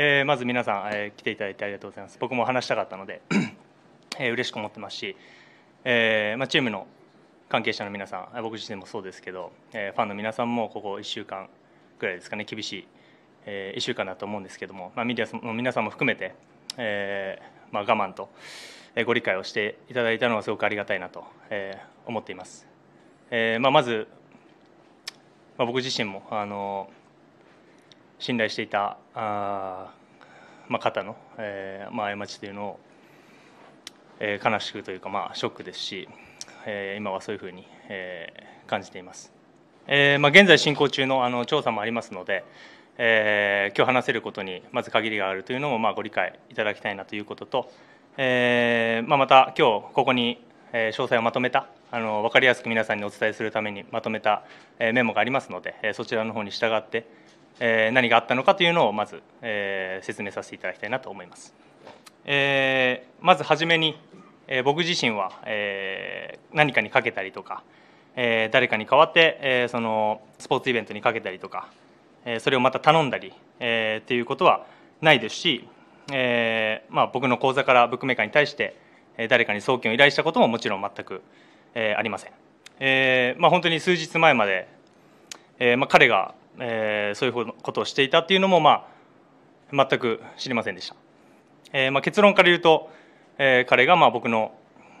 えー、まず皆さん、えー、来ていただいてありがとうございます僕も話したかったので、えー、嬉しく思ってますし、えーまあ、チームの関係者の皆さん僕自身もそうですけど、えー、ファンの皆さんもここ1週間ぐらいですかね厳しい、えー、1週間だと思うんですけども、まあ、メディアの皆さんも含めて、えーまあ、我慢とえご理解をしていただいたのはすごくありがたいなと、えー、思っています、えーまあ、まず、まあ、僕自身もあのー信頼していたあ、まあ、方の、えーまあ、過ちというのを、えー、悲しくというか、まあ、ショックですし、えー、今はそういうふうに、えー、感じています、えーまあ、現在進行中のあの調査もありますので、えー、今日話せることにまず限りがあるというのも、まあ、ご理解いただきたいなということと、えーまあ、また今日ここに詳細をまとめたあの分かりやすく皆さんにお伝えするためにまとめたメモがありますのでそちらの方に従ってえー、何があったのかというのをまず、えー、説明させていただきたいなと思います。えー、まず初めに、えー、僕自身は、えー、何かにかけたりとか、えー、誰かに代わって、えー、そのスポーツイベントにかけたりとか、えー、それをまた頼んだり、えー、っていうことはないですし、えーまあ、僕の口座からブックメーカーに対して誰かに送金を依頼したことももちろん全く、えー、ありません、えーまあ、本当に数日前まで、えーまあ、彼がえー、そういうことをしていたっていうのも、まあ、全く知りませんでした、えーまあ、結論から言うと、えー、彼がまあ僕の、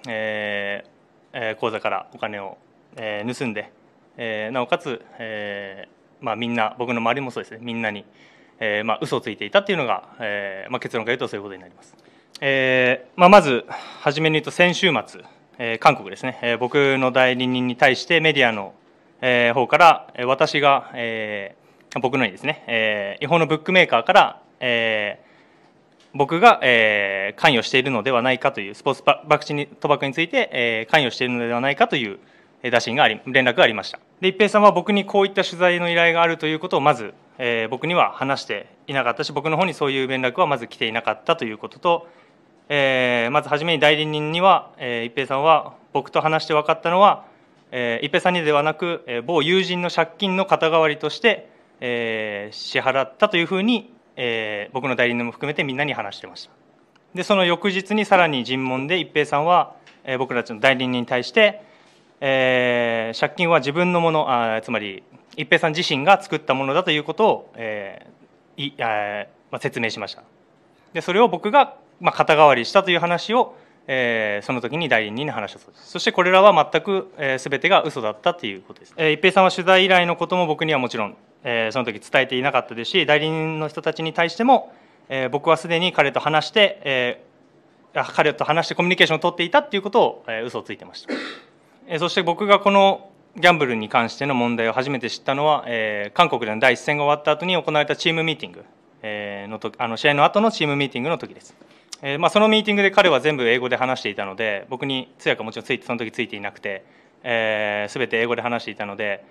えー、口座からお金を、えー、盗んで、えー、なおかつ、えーまあ、みんな僕の周りもそうですねみんなに、えーまあ嘘をついていたっていうのが、えーまあ、結論から言うとそういうことになります、えーまあ、まず初めに言うと先週末、えー、韓国ですね、えー、僕の代理人に対してメディアのえ方から、私が、えー、僕のにですね、えー、違法のブックメーカーから、えー、僕が、えー、関与しているのではないかという、スポーツ博打に賭博について、えー、関与しているのではないかという打診があり、連絡がありました。で、一平さんは僕にこういった取材の依頼があるということを、まず、えー、僕には話していなかったし、僕の方にそういう連絡はまず来ていなかったということと、えー、まず初めに代理人には、えー、一平さんは僕と話して分かったのは、えー、一平さんにではなく、えー、某友人の借金の肩代わりとして、えー、支払ったというふうに、えー、僕の代理人も含めてみんなに話してましたでその翌日にさらに尋問で一平さんは、えー、僕たちの代理人に対して、えー、借金は自分のものあつまり一平さん自身が作ったものだということを、えーいあまあ、説明しましたでそれを僕が、まあ、肩代わりしたという話をえー、その時に代理人に話したそうですそしてこれらは全く、えー、全てが嘘だったということです、えー、一平さんは取材依頼のことも僕にはもちろん、えー、その時伝えていなかったですし代理人の人たちに対しても、えー、僕はすでに彼と話して、えー、彼と話してコミュニケーションを取っていたということを、えー、嘘をついてました、えそして僕がこのギャンブルに関しての問題を初めて知ったのは、え韓国での第一戦が終わった後に行われたチームミーティング、えの時あの試合の後のチームミーティングの時ですえー、まあ、そのミーティングで彼は全部英語で話していたので僕に通訳はもちろんついてその時ついていなくて、えー、全て英語で話していたので、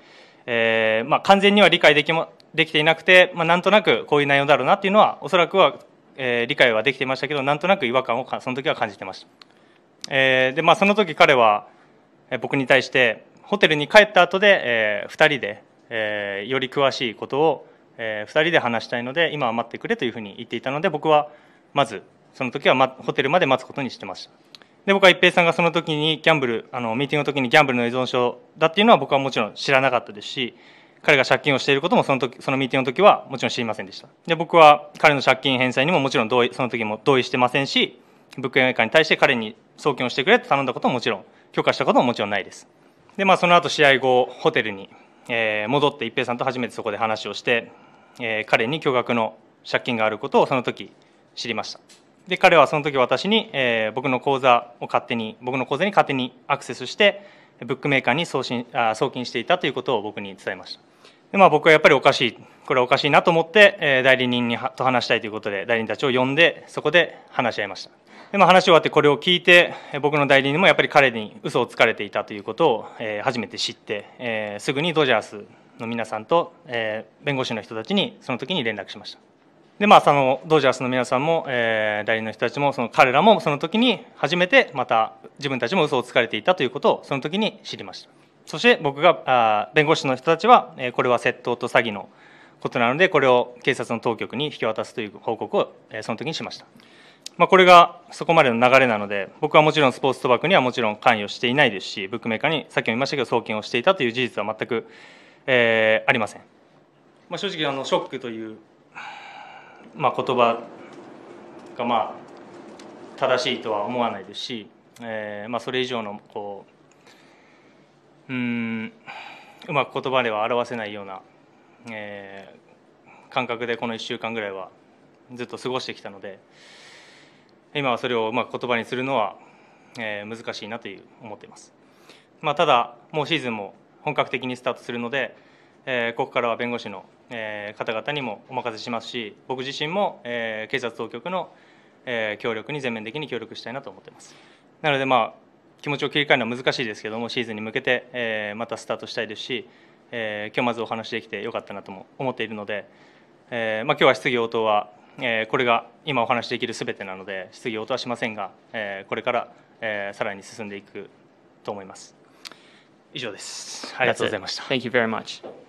えー、まあ、完全には理解できもできていなくて、まあ、なんとなくこういう内容だろうなっていうのはおそらくは、えー、理解はできていましたけどなんとなく違和感をその時は感じてました、えー、でまあ、その時彼は僕に対してホテルに帰った後で、えー、2人で、えー、より詳しいことを、えー、2人で話したいので今は待ってくれというふうに言っていたので僕はまずその時は、ま、ホテルまで待つことにしてましたで僕は一平さんがその時にギャンブルあのミーティングの時にギャンブルの依存症だっていうのは僕はもちろん知らなかったですし彼が借金をしていることもその時そのミーティングの時はもちろん知りませんでしたで僕は彼の借金返済にももちろん同意その時も同意してませんし物件クメーカーに対して彼に送金をしてくれって頼んだことももちろん許可したことももちろんないですでまあその後試合後ホテルに、えー、戻って一平さんと初めてそこで話をして、えー、彼に巨額の借金があることをその時知りましたで彼はその時私に、えー、僕の口座を勝手に僕の口座に勝手にアクセスしてブックメーカーに送信あ送金していたということを僕に伝えましたで、まあ、僕はやっぱりおかしいこれはおかしいなと思って、えー、代理人にと話したいということで代理人たちを呼んでそこで話し合いましたで、まあ、話し終わってこれを聞いて僕の代理人もやっぱり彼に嘘をつかれていたということを、えー、初めて知って、えー、すぐにドジャースの皆さんと、えー、弁護士の人たちにその時に連絡しましたでまあそのドジャースの皆さんも、えー、代理の人たちもその彼らもその時に初めてまた自分たちも嘘をつかれていたということをその時に知りましたそして僕があ弁護士の人たちは、えー、これは窃盗と詐欺のことなのでこれを警察の当局に引き渡すという報告を、えー、その時にしました、まあ、これがそこまでの流れなので僕はもちろんスポーツ賭博にはもちろん関与していないですしブックメーカーにさっきも言いましたけど送金をしていたという事実は全く、えー、ありません、まあ、正直あのショックというまあ、言葉がまあ正しいとは思わないですし、えーまあ、それ以上のこううんうまく言葉では表せないような、えー、感覚でこの1週間ぐらいはずっと過ごしてきたので今はそれをうまく言葉にするのは、えー、難しいなという思っています。まあ、ただもうシーズンも本格的にスタートするので、えここからは弁護士の、え方々にもお任せしますし、僕自身も、え警察当局の、え協力に全面的に協力したいなと思っています。なので、まあ、気持ちを切り替えるのは難しいですけども、シーズンに向けて、えまたスタートしたいですし、え今日まずお話できてよかったなとも思っているので、えまあ、今日は質疑応答は、えこれが今お話できるすべてなので、質疑応答はしませんが、えこれから、えさらに進んでいくと思います。以上です。ありがとうございました。Thank you very much.